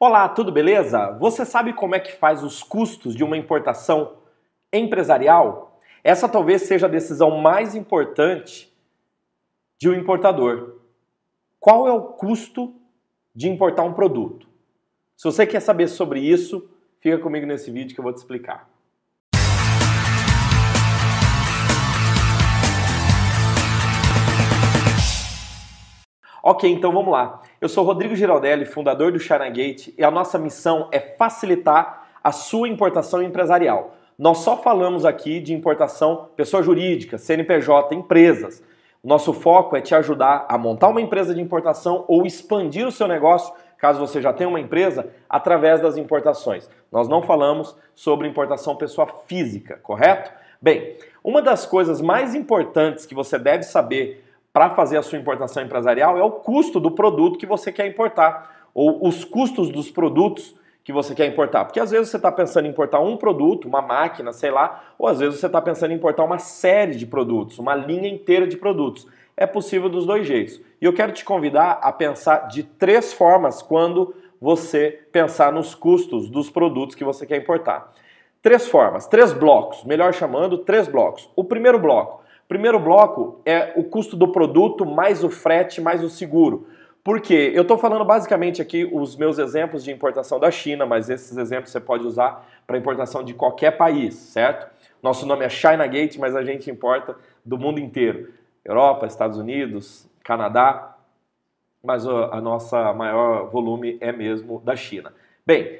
Olá, tudo beleza? Você sabe como é que faz os custos de uma importação empresarial? Essa talvez seja a decisão mais importante de um importador. Qual é o custo de importar um produto? Se você quer saber sobre isso, fica comigo nesse vídeo que eu vou te explicar. Ok, então vamos lá. Eu sou Rodrigo Giraldelli, fundador do Charangate, e a nossa missão é facilitar a sua importação empresarial. Nós só falamos aqui de importação pessoa jurídica, CNPJ, empresas. Nosso foco é te ajudar a montar uma empresa de importação ou expandir o seu negócio, caso você já tenha uma empresa, através das importações. Nós não falamos sobre importação pessoa física, correto? Bem, uma das coisas mais importantes que você deve saber para fazer a sua importação empresarial é o custo do produto que você quer importar, ou os custos dos produtos que você quer importar. Porque às vezes você está pensando em importar um produto, uma máquina, sei lá, ou às vezes você está pensando em importar uma série de produtos, uma linha inteira de produtos. É possível dos dois jeitos. E eu quero te convidar a pensar de três formas quando você pensar nos custos dos produtos que você quer importar. Três formas, três blocos, melhor chamando, três blocos. O primeiro bloco, Primeiro bloco é o custo do produto mais o frete mais o seguro. Porque eu estou falando basicamente aqui os meus exemplos de importação da China, mas esses exemplos você pode usar para importação de qualquer país, certo? Nosso nome é China Gate, mas a gente importa do mundo inteiro: Europa, Estados Unidos, Canadá, mas a nossa maior volume é mesmo da China. Bem,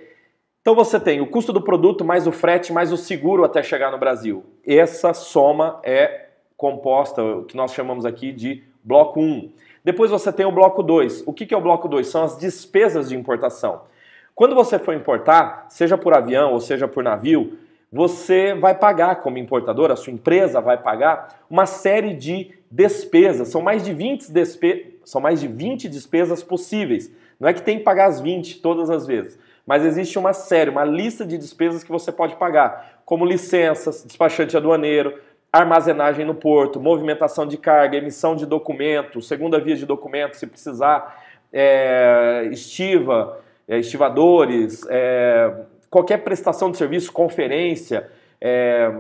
então você tem o custo do produto mais o frete mais o seguro até chegar no Brasil. Essa soma é composta, o que nós chamamos aqui de bloco 1. Depois você tem o bloco 2. O que é o bloco 2? São as despesas de importação. Quando você for importar, seja por avião ou seja por navio, você vai pagar como importador, a sua empresa vai pagar uma série de despesas. São mais de 20, despe... São mais de 20 despesas possíveis. Não é que tem que pagar as 20 todas as vezes, mas existe uma série, uma lista de despesas que você pode pagar, como licenças, despachante aduaneiro, armazenagem no porto, movimentação de carga, emissão de documento, segunda via de documento, se precisar, é, estiva, é, estivadores, é, qualquer prestação de serviço, conferência, é,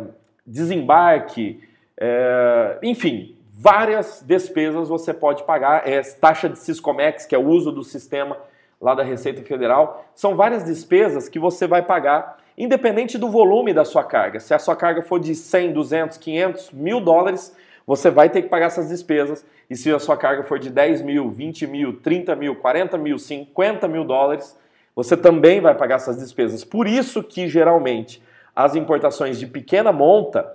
desembarque, é, enfim, várias despesas você pode pagar, é, taxa de Ciscomex, que é o uso do sistema lá da Receita Federal, são várias despesas que você vai pagar, independente do volume da sua carga. Se a sua carga for de 100, 200, 500, mil dólares, você vai ter que pagar essas despesas. E se a sua carga for de 10 mil, 20 mil, 30 mil, 40 mil, 50 mil dólares, você também vai pagar essas despesas. Por isso que geralmente as importações de pequena monta,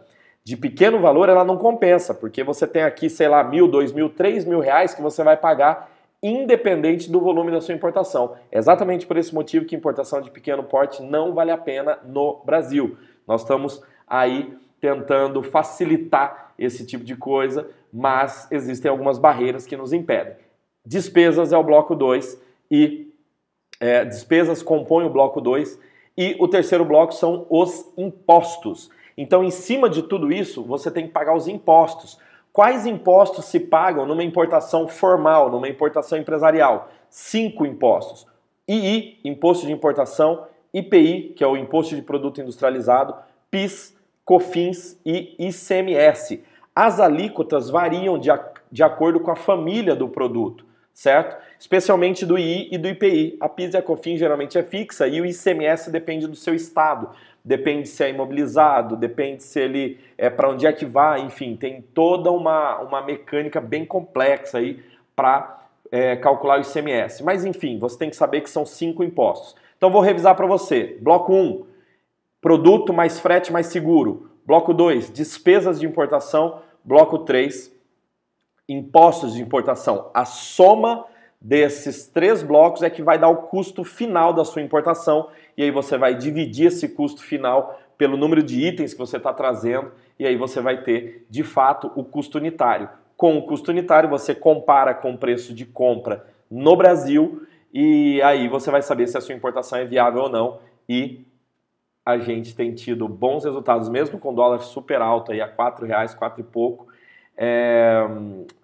de pequeno valor, ela não compensa, porque você tem aqui, sei lá, mil, dois mil, três mil reais que você vai pagar independente do volume da sua importação. É exatamente por esse motivo que importação de pequeno porte não vale a pena no Brasil. Nós estamos aí tentando facilitar esse tipo de coisa, mas existem algumas barreiras que nos impedem. Despesas é o bloco 2 e é, despesas compõem o bloco 2 e o terceiro bloco são os impostos. Então, em cima de tudo isso, você tem que pagar os impostos. Quais impostos se pagam numa importação formal, numa importação empresarial? Cinco impostos: II, imposto de importação, IPI, que é o imposto de produto industrializado, PIS, COFINS e ICMS. As alíquotas variam de, de acordo com a família do produto certo? Especialmente do I e do IPI. A PIS e a COFINS geralmente é fixa e o ICMS depende do seu estado, depende se é imobilizado, depende se ele é para onde é que vai, enfim, tem toda uma, uma mecânica bem complexa aí para é, calcular o ICMS. Mas enfim, você tem que saber que são cinco impostos. Então vou revisar para você. Bloco 1, um, produto mais frete mais seguro. Bloco 2, despesas de importação. Bloco 3, impostos de importação. A soma desses três blocos é que vai dar o custo final da sua importação e aí você vai dividir esse custo final pelo número de itens que você está trazendo e aí você vai ter de fato o custo unitário. Com o custo unitário você compara com o preço de compra no Brasil e aí você vai saber se a sua importação é viável ou não e a gente tem tido bons resultados mesmo com dólar super alto aí a quatro reais quatro e pouco é,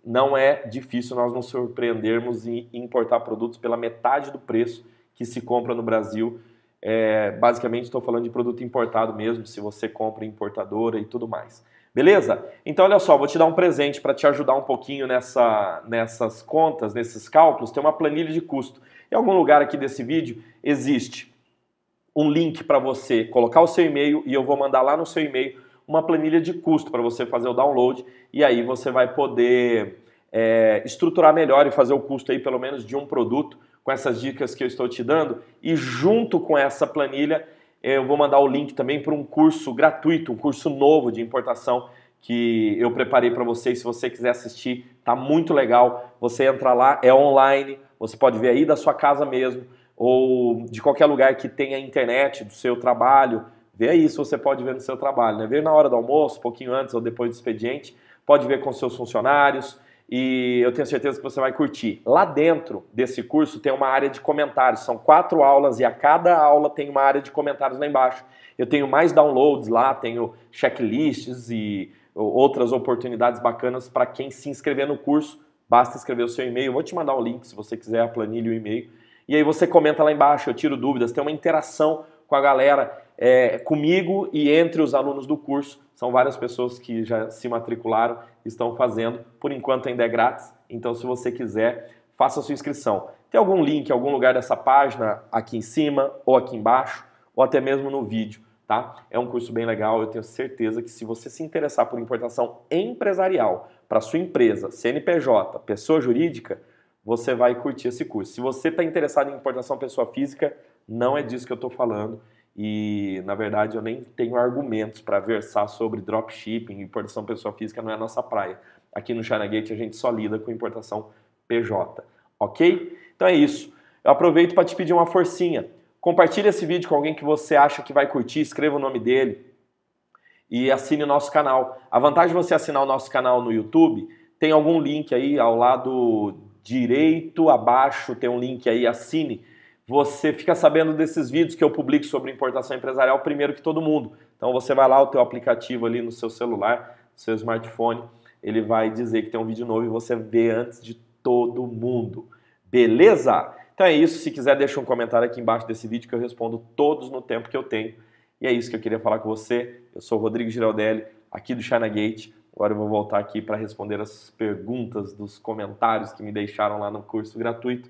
não é difícil nós nos surpreendermos em importar produtos pela metade do preço que se compra no Brasil. É, basicamente, estou falando de produto importado mesmo, se você compra importadora e tudo mais. Beleza? Então, olha só, vou te dar um presente para te ajudar um pouquinho nessa, nessas contas, nesses cálculos. Tem uma planilha de custo. Em algum lugar aqui desse vídeo existe um link para você colocar o seu e-mail e eu vou mandar lá no seu e-mail uma planilha de custo para você fazer o download e aí você vai poder é, estruturar melhor e fazer o custo aí pelo menos de um produto com essas dicas que eu estou te dando e junto com essa planilha eu vou mandar o link também para um curso gratuito, um curso novo de importação que eu preparei para você Se você quiser assistir, tá muito legal. Você entra lá, é online, você pode ver aí da sua casa mesmo ou de qualquer lugar que tenha internet do seu trabalho, Vê aí se você pode ver no seu trabalho, né? ver na hora do almoço, um pouquinho antes ou depois do expediente, pode ver com seus funcionários e eu tenho certeza que você vai curtir. Lá dentro desse curso tem uma área de comentários, são quatro aulas e a cada aula tem uma área de comentários lá embaixo. Eu tenho mais downloads lá, tenho checklists e outras oportunidades bacanas para quem se inscrever no curso. Basta escrever o seu e-mail, vou te mandar um link se você quiser a planilha e o e-mail. E aí você comenta lá embaixo, eu tiro dúvidas, tem uma interação com a galera é, comigo e entre os alunos do curso. São várias pessoas que já se matricularam, estão fazendo. Por enquanto ainda é grátis, então se você quiser, faça a sua inscrição. Tem algum link, algum lugar dessa página aqui em cima ou aqui embaixo, ou até mesmo no vídeo, tá? É um curso bem legal, eu tenho certeza que se você se interessar por importação empresarial para sua empresa, CNPJ, pessoa jurídica, você vai curtir esse curso. Se você está interessado em importação pessoa física, não é disso que eu estou falando e, na verdade, eu nem tenho argumentos para versar sobre dropshipping, importação pessoa física não é a nossa praia. Aqui no Gate a gente só lida com importação PJ, ok? Então é isso. Eu aproveito para te pedir uma forcinha. Compartilhe esse vídeo com alguém que você acha que vai curtir, escreva o nome dele e assine o nosso canal. A vantagem de você assinar o nosso canal no YouTube, tem algum link aí ao lado direito abaixo, tem um link aí, assine você fica sabendo desses vídeos que eu publico sobre importação empresarial primeiro que todo mundo. Então você vai lá, o teu aplicativo ali no seu celular, no seu smartphone, ele vai dizer que tem um vídeo novo e você vê antes de todo mundo. Beleza? Então é isso. Se quiser, deixa um comentário aqui embaixo desse vídeo que eu respondo todos no tempo que eu tenho. E é isso que eu queria falar com você. Eu sou o Rodrigo Giraldelli, aqui do China Gate. Agora eu vou voltar aqui para responder as perguntas dos comentários que me deixaram lá no curso gratuito